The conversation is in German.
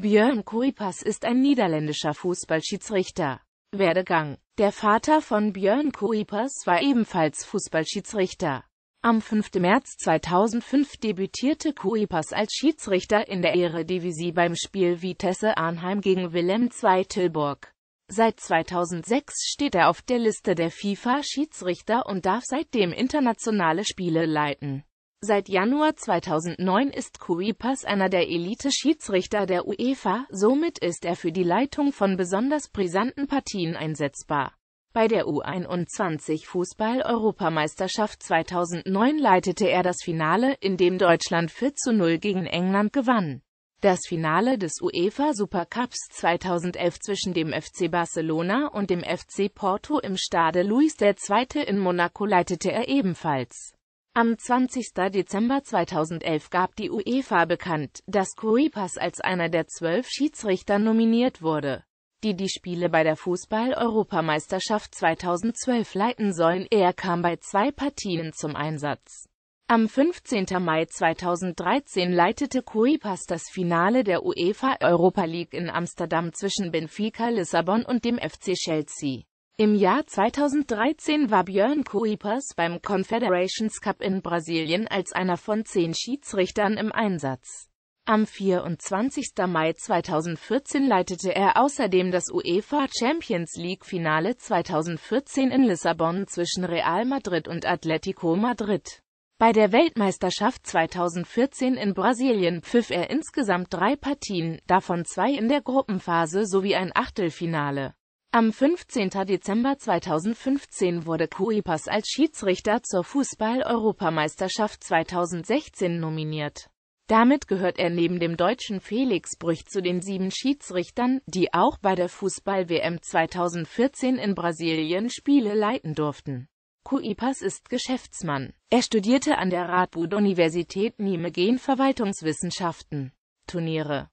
Björn Kuipas ist ein niederländischer Fußballschiedsrichter. Werdegang Der Vater von Björn Kuipas war ebenfalls Fußballschiedsrichter. Am 5. März 2005 debütierte Kuipas als Schiedsrichter in der Eredivisie beim Spiel Vitesse Arnheim gegen Willem II Tilburg. Seit 2006 steht er auf der Liste der FIFA-Schiedsrichter und darf seitdem internationale Spiele leiten. Seit Januar 2009 ist Kuipas einer der Elite-Schiedsrichter der UEFA, somit ist er für die Leitung von besonders brisanten Partien einsetzbar. Bei der U21 Fußball-Europameisterschaft 2009 leitete er das Finale, in dem Deutschland 4 zu 0 gegen England gewann. Das Finale des UEFA Supercups 2011 zwischen dem FC Barcelona und dem FC Porto im Stade Luis II in Monaco leitete er ebenfalls. Am 20. Dezember 2011 gab die UEFA bekannt, dass Kuripas als einer der zwölf Schiedsrichter nominiert wurde, die die Spiele bei der Fußball-Europameisterschaft 2012 leiten sollen. Er kam bei zwei Partien zum Einsatz. Am 15. Mai 2013 leitete Kuripas das Finale der UEFA Europa League in Amsterdam zwischen Benfica Lissabon und dem FC Chelsea. Im Jahr 2013 war Björn Kuipers beim Confederations Cup in Brasilien als einer von zehn Schiedsrichtern im Einsatz. Am 24. Mai 2014 leitete er außerdem das UEFA Champions League Finale 2014 in Lissabon zwischen Real Madrid und Atletico Madrid. Bei der Weltmeisterschaft 2014 in Brasilien pfiff er insgesamt drei Partien, davon zwei in der Gruppenphase sowie ein Achtelfinale. Am 15. Dezember 2015 wurde Kuipas als Schiedsrichter zur Fußball-Europameisterschaft 2016 nominiert. Damit gehört er neben dem deutschen Felix Brüch zu den sieben Schiedsrichtern, die auch bei der Fußball-WM 2014 in Brasilien Spiele leiten durften. Kuipas ist Geschäftsmann. Er studierte an der Radboud-Universität Nijmegen Verwaltungswissenschaften. Turniere